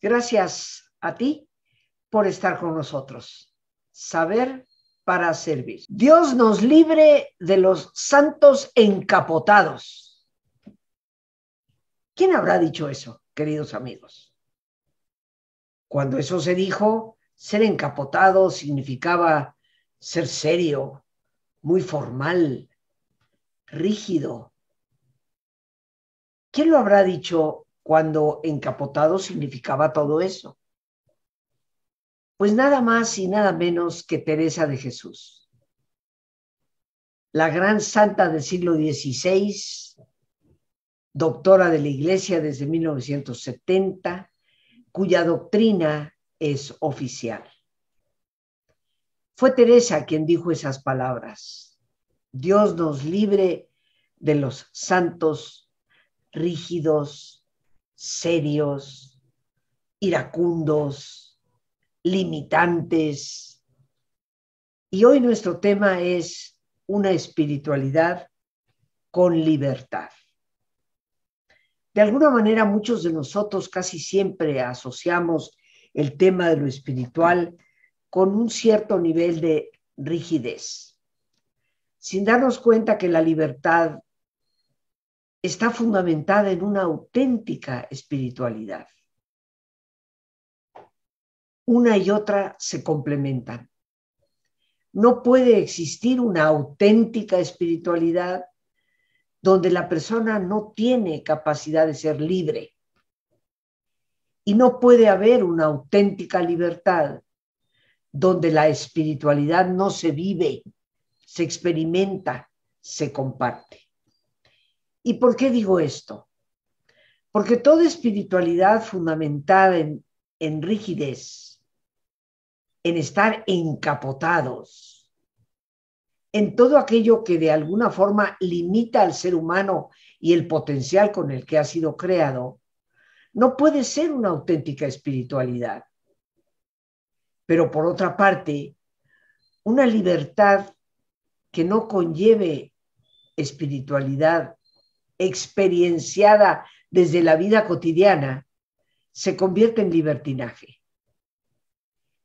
Gracias a ti por estar con nosotros. Saber para servir. Dios nos libre de los santos encapotados. ¿Quién habrá dicho eso, queridos amigos? Cuando eso se dijo, ser encapotado significaba ser serio, muy formal, rígido. ¿Quién lo habrá dicho cuando encapotado significaba todo eso? Pues nada más y nada menos que Teresa de Jesús, la gran santa del siglo XVI, doctora de la Iglesia desde 1970, cuya doctrina es oficial. Fue Teresa quien dijo esas palabras. Dios nos libre de los santos, rígidos, serios, iracundos, limitantes. Y hoy nuestro tema es una espiritualidad con libertad. De alguna manera muchos de nosotros casi siempre asociamos el tema de lo espiritual con un cierto nivel de rigidez, sin darnos cuenta que la libertad está fundamentada en una auténtica espiritualidad. Una y otra se complementan. No puede existir una auténtica espiritualidad donde la persona no tiene capacidad de ser libre. Y no puede haber una auténtica libertad donde la espiritualidad no se vive, se experimenta, se comparte. ¿Y por qué digo esto? Porque toda espiritualidad fundamentada en, en rigidez, en estar encapotados, en todo aquello que de alguna forma limita al ser humano y el potencial con el que ha sido creado, no puede ser una auténtica espiritualidad. Pero por otra parte, una libertad que no conlleve espiritualidad experienciada desde la vida cotidiana, se convierte en libertinaje.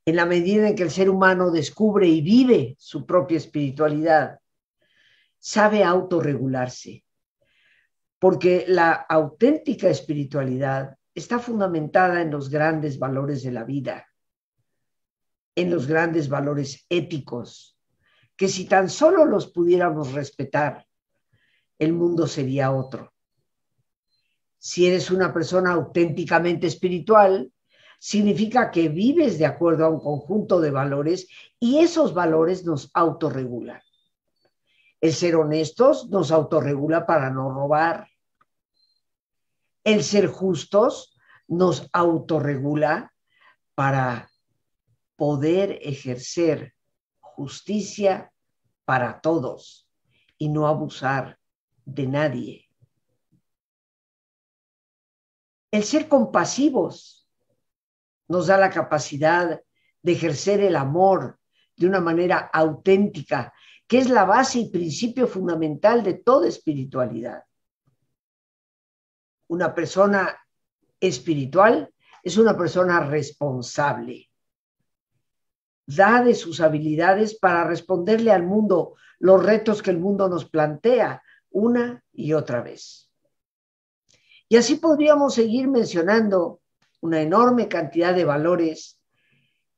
En la medida en que el ser humano descubre y vive su propia espiritualidad, sabe autorregularse, porque la auténtica espiritualidad está fundamentada en los grandes valores de la vida, en los grandes valores éticos, que si tan solo los pudiéramos respetar, el mundo sería otro. Si eres una persona auténticamente espiritual, significa que vives de acuerdo a un conjunto de valores y esos valores nos autorregulan. El ser honestos nos autorregula para no robar. El ser justos nos autorregula para poder ejercer justicia para todos y no abusar de nadie. El ser compasivos nos da la capacidad de ejercer el amor de una manera auténtica, que es la base y principio fundamental de toda espiritualidad. Una persona espiritual es una persona responsable. Da de sus habilidades para responderle al mundo los retos que el mundo nos plantea, una y otra vez. Y así podríamos seguir mencionando una enorme cantidad de valores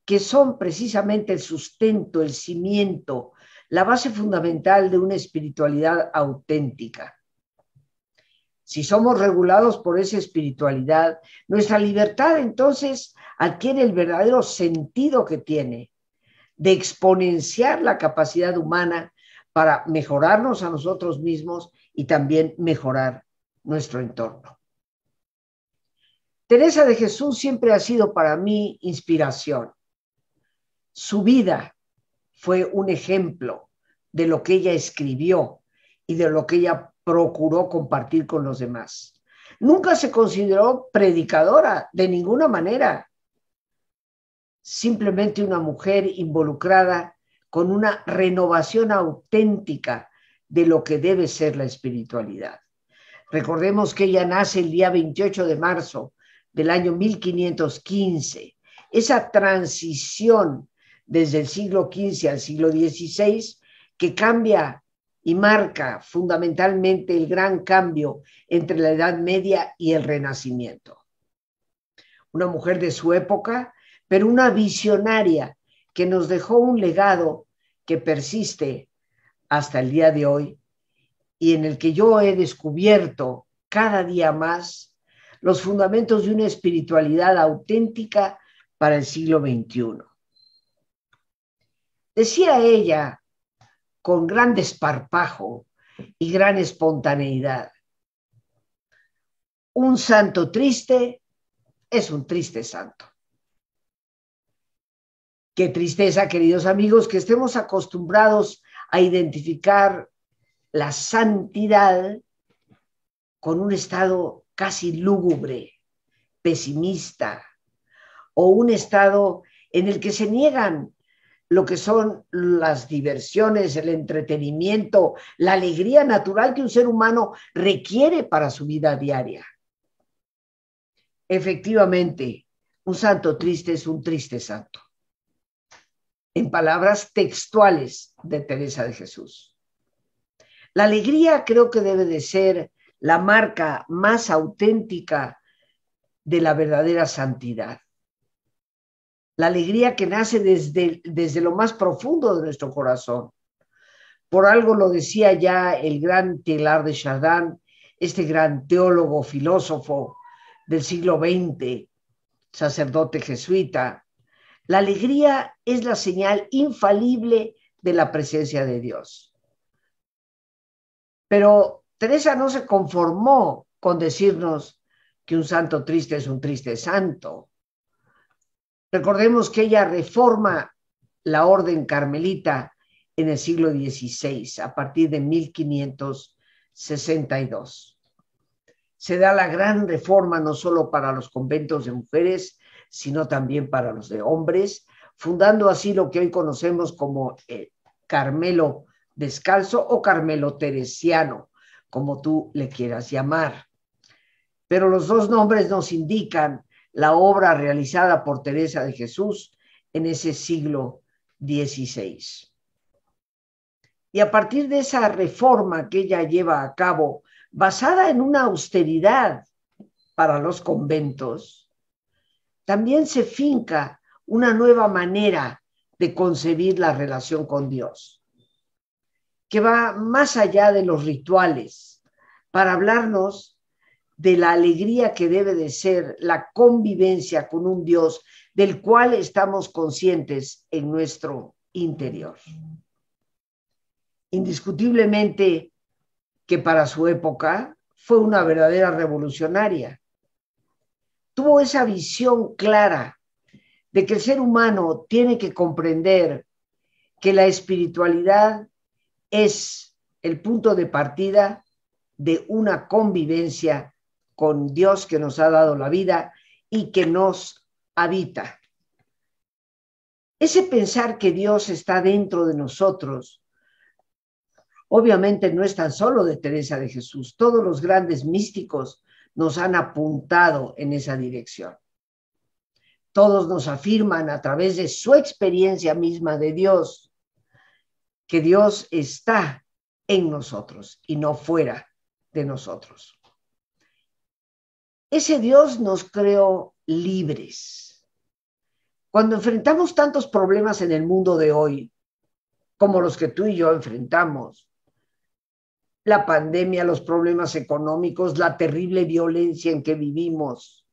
que son precisamente el sustento, el cimiento, la base fundamental de una espiritualidad auténtica. Si somos regulados por esa espiritualidad, nuestra libertad entonces adquiere el verdadero sentido que tiene de exponenciar la capacidad humana para mejorarnos a nosotros mismos y también mejorar nuestro entorno. Teresa de Jesús siempre ha sido para mí inspiración. Su vida fue un ejemplo de lo que ella escribió y de lo que ella procuró compartir con los demás. Nunca se consideró predicadora de ninguna manera, simplemente una mujer involucrada con una renovación auténtica de lo que debe ser la espiritualidad. Recordemos que ella nace el día 28 de marzo del año 1515. Esa transición desde el siglo XV al siglo XVI que cambia y marca fundamentalmente el gran cambio entre la Edad Media y el Renacimiento. Una mujer de su época, pero una visionaria que nos dejó un legado que persiste hasta el día de hoy y en el que yo he descubierto cada día más los fundamentos de una espiritualidad auténtica para el siglo XXI. Decía ella con gran desparpajo y gran espontaneidad, un santo triste es un triste santo. Qué tristeza, queridos amigos, que estemos acostumbrados a identificar la santidad con un estado casi lúgubre, pesimista, o un estado en el que se niegan lo que son las diversiones, el entretenimiento, la alegría natural que un ser humano requiere para su vida diaria. Efectivamente, un santo triste es un triste santo en palabras textuales de Teresa de Jesús. La alegría creo que debe de ser la marca más auténtica de la verdadera santidad. La alegría que nace desde, desde lo más profundo de nuestro corazón. Por algo lo decía ya el gran telar de Chardin, este gran teólogo, filósofo del siglo XX, sacerdote jesuita, la alegría es la señal infalible de la presencia de Dios. Pero Teresa no se conformó con decirnos que un santo triste es un triste santo. Recordemos que ella reforma la orden carmelita en el siglo XVI, a partir de 1562. Se da la gran reforma no solo para los conventos de mujeres, sino también para los de hombres, fundando así lo que hoy conocemos como eh, Carmelo Descalzo o Carmelo Teresiano, como tú le quieras llamar. Pero los dos nombres nos indican la obra realizada por Teresa de Jesús en ese siglo XVI. Y a partir de esa reforma que ella lleva a cabo, basada en una austeridad para los conventos, también se finca una nueva manera de concebir la relación con Dios, que va más allá de los rituales, para hablarnos de la alegría que debe de ser la convivencia con un Dios del cual estamos conscientes en nuestro interior. Indiscutiblemente que para su época fue una verdadera revolucionaria tuvo esa visión clara de que el ser humano tiene que comprender que la espiritualidad es el punto de partida de una convivencia con Dios que nos ha dado la vida y que nos habita. Ese pensar que Dios está dentro de nosotros, obviamente no es tan solo de Teresa de Jesús, todos los grandes místicos nos han apuntado en esa dirección. Todos nos afirman a través de su experiencia misma de Dios que Dios está en nosotros y no fuera de nosotros. Ese Dios nos creó libres. Cuando enfrentamos tantos problemas en el mundo de hoy, como los que tú y yo enfrentamos, la pandemia, los problemas económicos, la terrible violencia en que vivimos,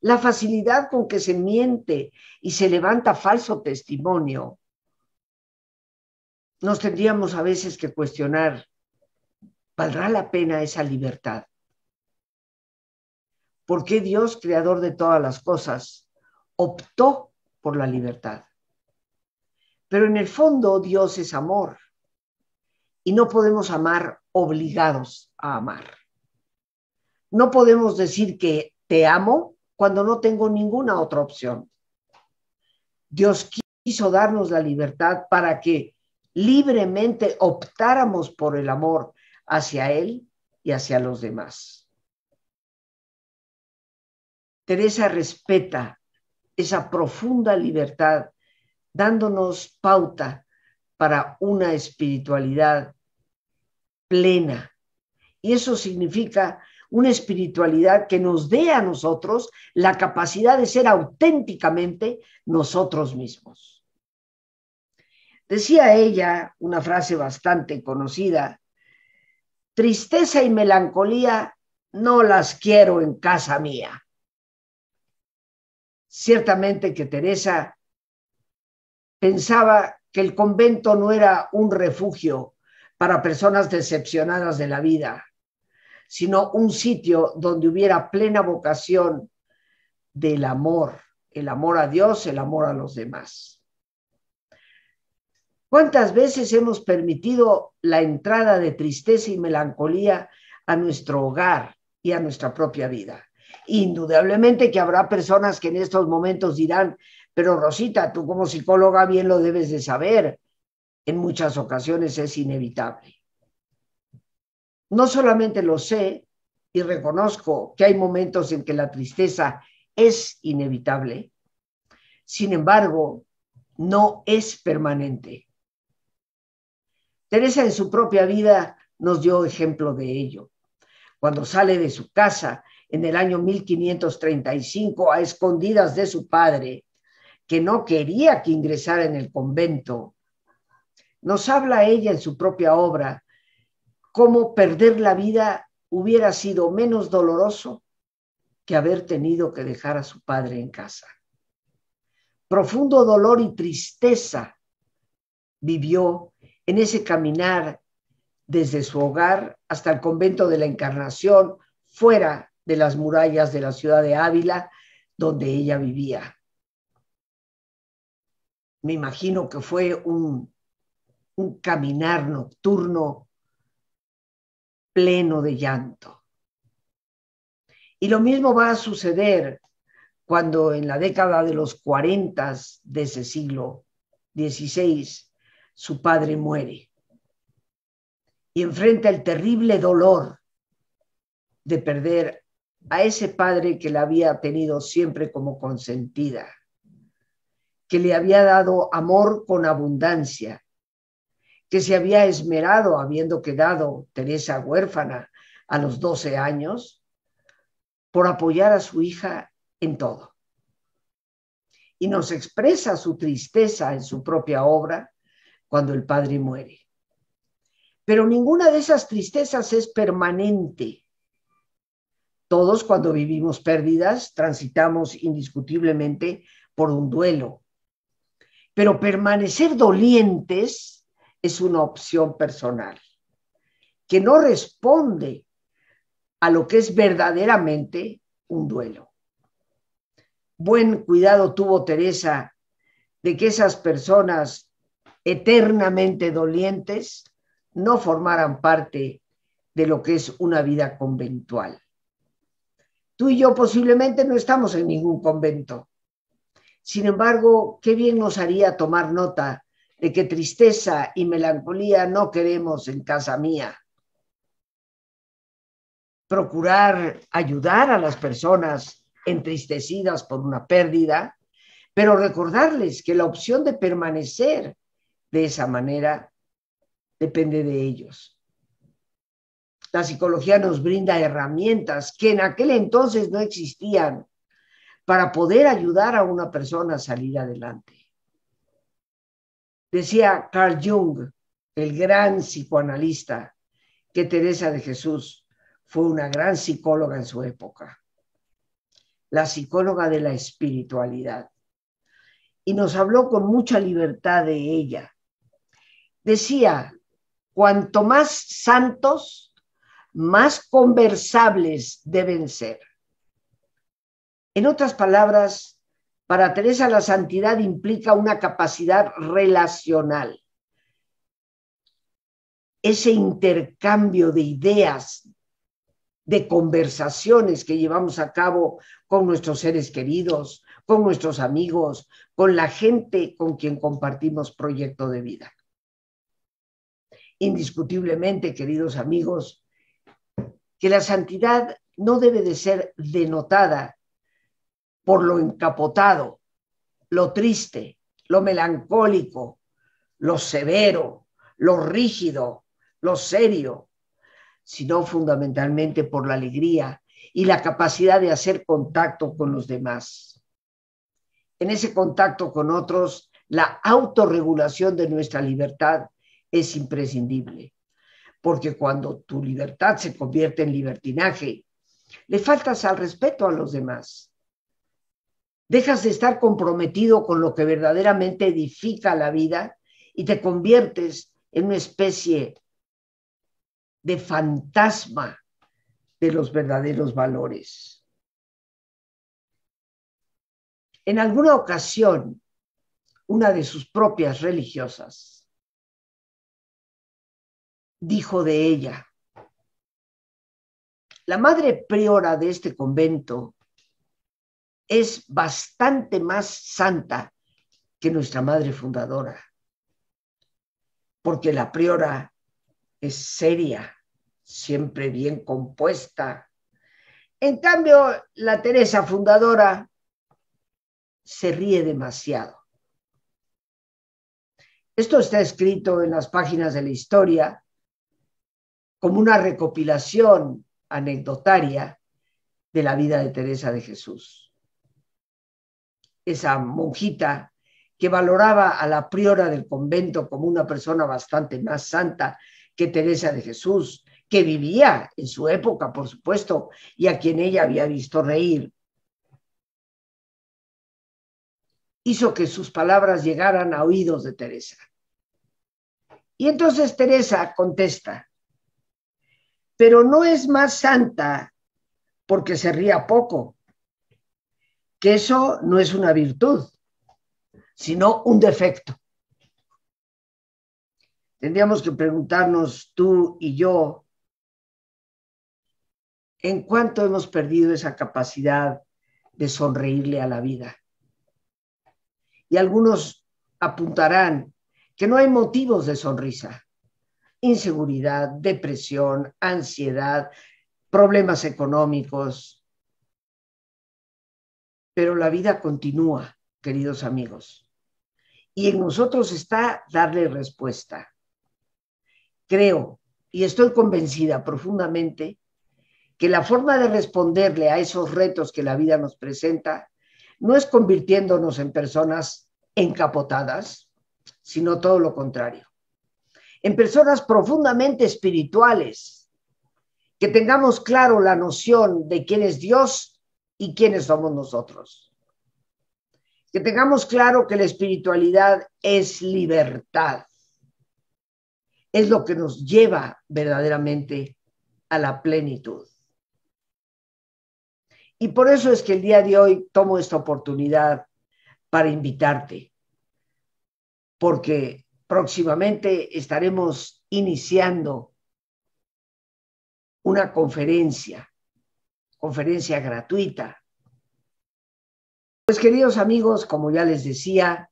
la facilidad con que se miente y se levanta falso testimonio, nos tendríamos a veces que cuestionar, ¿valdrá la pena esa libertad? ¿Por qué Dios, creador de todas las cosas, optó por la libertad? Pero en el fondo Dios es amor y no podemos amar obligados a amar. No podemos decir que te amo cuando no tengo ninguna otra opción. Dios quiso darnos la libertad para que libremente optáramos por el amor hacia Él y hacia los demás. Teresa respeta esa profunda libertad, dándonos pauta para una espiritualidad plena. Y eso significa una espiritualidad que nos dé a nosotros la capacidad de ser auténticamente nosotros mismos. Decía ella una frase bastante conocida, tristeza y melancolía no las quiero en casa mía. Ciertamente que Teresa pensaba que el convento no era un refugio, para personas decepcionadas de la vida, sino un sitio donde hubiera plena vocación del amor, el amor a Dios, el amor a los demás. ¿Cuántas veces hemos permitido la entrada de tristeza y melancolía a nuestro hogar y a nuestra propia vida? Indudablemente que habrá personas que en estos momentos dirán, pero Rosita, tú como psicóloga bien lo debes de saber, en muchas ocasiones es inevitable. No solamente lo sé y reconozco que hay momentos en que la tristeza es inevitable, sin embargo, no es permanente. Teresa en su propia vida nos dio ejemplo de ello. Cuando sale de su casa en el año 1535 a escondidas de su padre, que no quería que ingresara en el convento, nos habla ella en su propia obra cómo perder la vida hubiera sido menos doloroso que haber tenido que dejar a su padre en casa. Profundo dolor y tristeza vivió en ese caminar desde su hogar hasta el convento de la Encarnación, fuera de las murallas de la ciudad de Ávila, donde ella vivía. Me imagino que fue un un caminar nocturno pleno de llanto. Y lo mismo va a suceder cuando en la década de los 40 de ese siglo XVI su padre muere y enfrenta el terrible dolor de perder a ese padre que la había tenido siempre como consentida, que le había dado amor con abundancia, que se había esmerado habiendo quedado Teresa huérfana a los 12 años por apoyar a su hija en todo. Y nos expresa su tristeza en su propia obra cuando el padre muere. Pero ninguna de esas tristezas es permanente. Todos cuando vivimos pérdidas transitamos indiscutiblemente por un duelo. Pero permanecer dolientes es una opción personal, que no responde a lo que es verdaderamente un duelo. Buen cuidado tuvo Teresa de que esas personas eternamente dolientes no formaran parte de lo que es una vida conventual. Tú y yo posiblemente no estamos en ningún convento. Sin embargo, qué bien nos haría tomar nota de que tristeza y melancolía no queremos en casa mía. Procurar ayudar a las personas entristecidas por una pérdida, pero recordarles que la opción de permanecer de esa manera depende de ellos. La psicología nos brinda herramientas que en aquel entonces no existían para poder ayudar a una persona a salir adelante. Decía Carl Jung, el gran psicoanalista, que Teresa de Jesús fue una gran psicóloga en su época, la psicóloga de la espiritualidad. Y nos habló con mucha libertad de ella. Decía, cuanto más santos, más conversables deben ser. En otras palabras, para Teresa la santidad implica una capacidad relacional. Ese intercambio de ideas, de conversaciones que llevamos a cabo con nuestros seres queridos, con nuestros amigos, con la gente con quien compartimos proyecto de vida. Indiscutiblemente, queridos amigos, que la santidad no debe de ser denotada por lo encapotado, lo triste, lo melancólico, lo severo, lo rígido, lo serio, sino fundamentalmente por la alegría y la capacidad de hacer contacto con los demás. En ese contacto con otros, la autorregulación de nuestra libertad es imprescindible, porque cuando tu libertad se convierte en libertinaje, le faltas al respeto a los demás dejas de estar comprometido con lo que verdaderamente edifica la vida y te conviertes en una especie de fantasma de los verdaderos valores. En alguna ocasión, una de sus propias religiosas dijo de ella, la madre priora de este convento es bastante más santa que nuestra madre fundadora, porque la priora es seria, siempre bien compuesta. En cambio, la Teresa fundadora se ríe demasiado. Esto está escrito en las páginas de la historia como una recopilación anecdotaria de la vida de Teresa de Jesús esa monjita que valoraba a la priora del convento como una persona bastante más santa que Teresa de Jesús, que vivía en su época, por supuesto, y a quien ella había visto reír, hizo que sus palabras llegaran a oídos de Teresa. Y entonces Teresa contesta, pero no es más santa porque se ría poco, eso no es una virtud, sino un defecto. Tendríamos que preguntarnos tú y yo en cuánto hemos perdido esa capacidad de sonreírle a la vida. Y algunos apuntarán que no hay motivos de sonrisa. Inseguridad, depresión, ansiedad, problemas económicos, pero la vida continúa, queridos amigos. Y en nosotros está darle respuesta. Creo y estoy convencida profundamente que la forma de responderle a esos retos que la vida nos presenta no es convirtiéndonos en personas encapotadas, sino todo lo contrario. En personas profundamente espirituales, que tengamos claro la noción de quién es Dios y quiénes somos nosotros. Que tengamos claro que la espiritualidad es libertad. Es lo que nos lleva verdaderamente a la plenitud. Y por eso es que el día de hoy tomo esta oportunidad para invitarte, porque próximamente estaremos iniciando una conferencia conferencia gratuita. Pues queridos amigos, como ya les decía,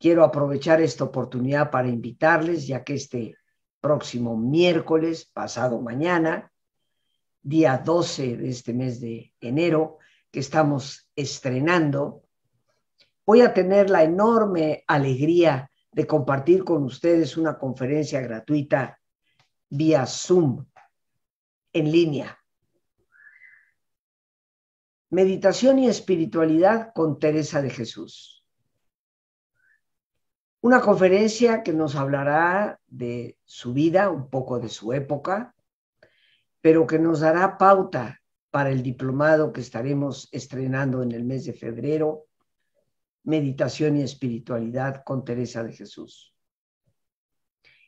quiero aprovechar esta oportunidad para invitarles, ya que este próximo miércoles, pasado mañana, día 12 de este mes de enero, que estamos estrenando, voy a tener la enorme alegría de compartir con ustedes una conferencia gratuita vía Zoom en línea Meditación y espiritualidad con Teresa de Jesús. Una conferencia que nos hablará de su vida, un poco de su época, pero que nos dará pauta para el diplomado que estaremos estrenando en el mes de febrero, Meditación y Espiritualidad con Teresa de Jesús.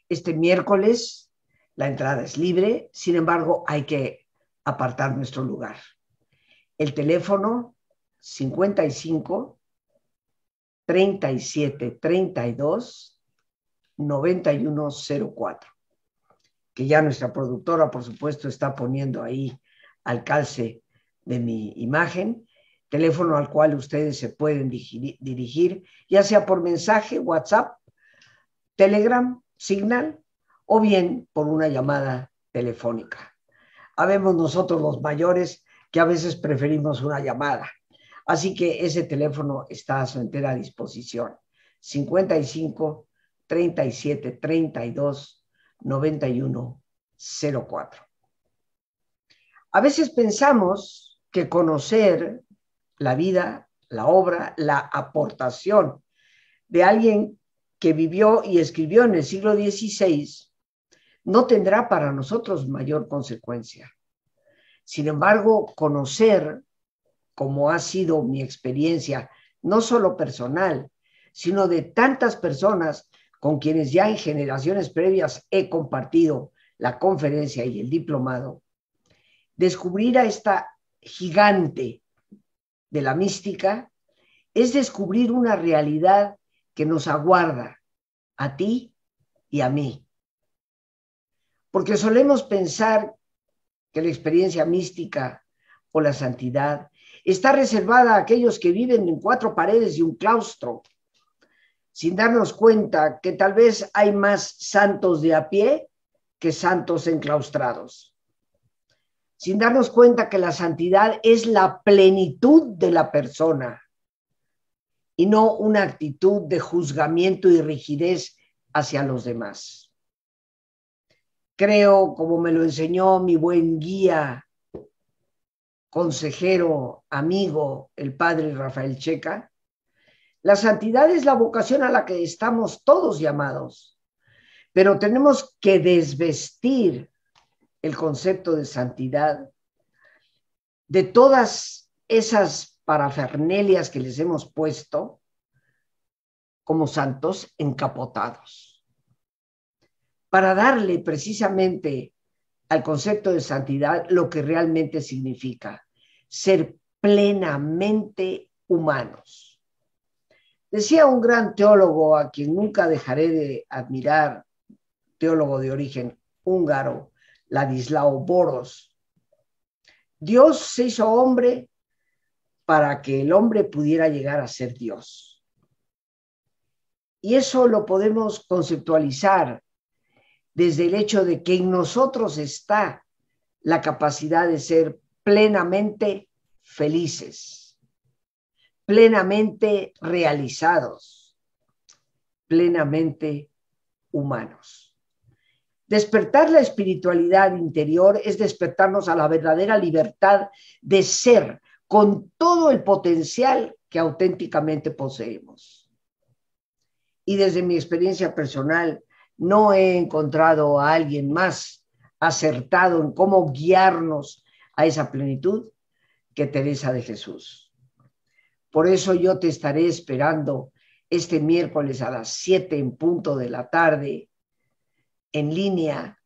Este miércoles la entrada es libre, sin embargo hay que apartar nuestro lugar. El teléfono 55 37 32 9104, que ya nuestra productora, por supuesto, está poniendo ahí al calce de mi imagen, teléfono al cual ustedes se pueden dirigir, ya sea por mensaje, WhatsApp, Telegram, Signal o bien por una llamada telefónica. Habemos nosotros los mayores que a veces preferimos una llamada. Así que ese teléfono está a su entera disposición. 55 37 32 91 04. A veces pensamos que conocer la vida, la obra, la aportación de alguien que vivió y escribió en el siglo XVI no tendrá para nosotros mayor consecuencia. Sin embargo, conocer, como ha sido mi experiencia, no solo personal, sino de tantas personas con quienes ya en generaciones previas he compartido la conferencia y el diplomado, descubrir a esta gigante de la mística es descubrir una realidad que nos aguarda a ti y a mí. Porque solemos pensar que la experiencia mística o la santidad está reservada a aquellos que viven en cuatro paredes y un claustro, sin darnos cuenta que tal vez hay más santos de a pie que santos enclaustrados, sin darnos cuenta que la santidad es la plenitud de la persona y no una actitud de juzgamiento y rigidez hacia los demás creo, como me lo enseñó mi buen guía, consejero, amigo, el padre Rafael Checa, la santidad es la vocación a la que estamos todos llamados, pero tenemos que desvestir el concepto de santidad de todas esas parafernelias que les hemos puesto como santos encapotados para darle precisamente al concepto de santidad lo que realmente significa, ser plenamente humanos. Decía un gran teólogo a quien nunca dejaré de admirar, teólogo de origen húngaro, Ladislao Boros, Dios se hizo hombre para que el hombre pudiera llegar a ser Dios. Y eso lo podemos conceptualizar desde el hecho de que en nosotros está la capacidad de ser plenamente felices, plenamente realizados, plenamente humanos. Despertar la espiritualidad interior es despertarnos a la verdadera libertad de ser con todo el potencial que auténticamente poseemos. Y desde mi experiencia personal, no he encontrado a alguien más acertado en cómo guiarnos a esa plenitud que Teresa de Jesús. Por eso yo te estaré esperando este miércoles a las 7 en punto de la tarde en línea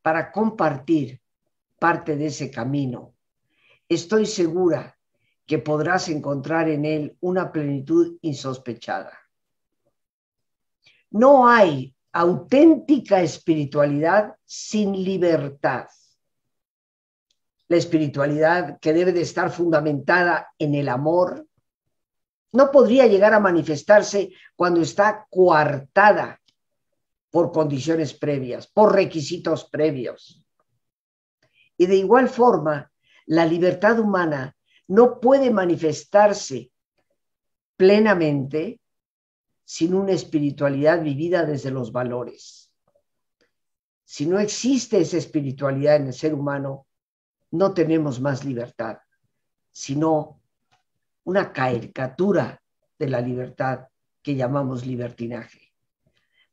para compartir parte de ese camino. Estoy segura que podrás encontrar en él una plenitud insospechada. No hay auténtica espiritualidad sin libertad. La espiritualidad que debe de estar fundamentada en el amor no podría llegar a manifestarse cuando está coartada por condiciones previas, por requisitos previos. Y de igual forma, la libertad humana no puede manifestarse plenamente sin una espiritualidad vivida desde los valores. Si no existe esa espiritualidad en el ser humano, no tenemos más libertad, sino una caricatura de la libertad que llamamos libertinaje.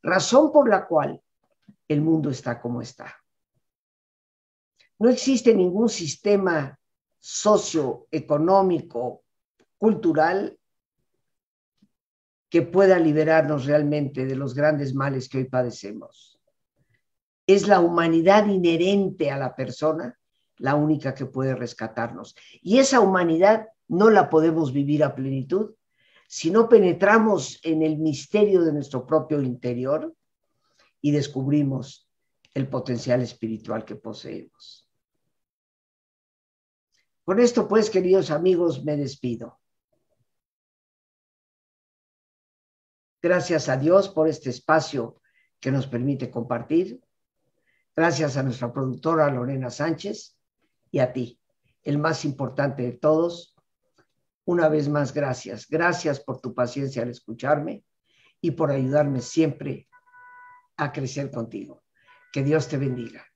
Razón por la cual el mundo está como está. No existe ningún sistema socioeconómico, cultural que pueda liberarnos realmente de los grandes males que hoy padecemos. Es la humanidad inherente a la persona la única que puede rescatarnos. Y esa humanidad no la podemos vivir a plenitud si no penetramos en el misterio de nuestro propio interior y descubrimos el potencial espiritual que poseemos. Con esto, pues, queridos amigos, me despido. Gracias a Dios por este espacio que nos permite compartir. Gracias a nuestra productora Lorena Sánchez y a ti, el más importante de todos. Una vez más, gracias. Gracias por tu paciencia al escucharme y por ayudarme siempre a crecer contigo. Que Dios te bendiga.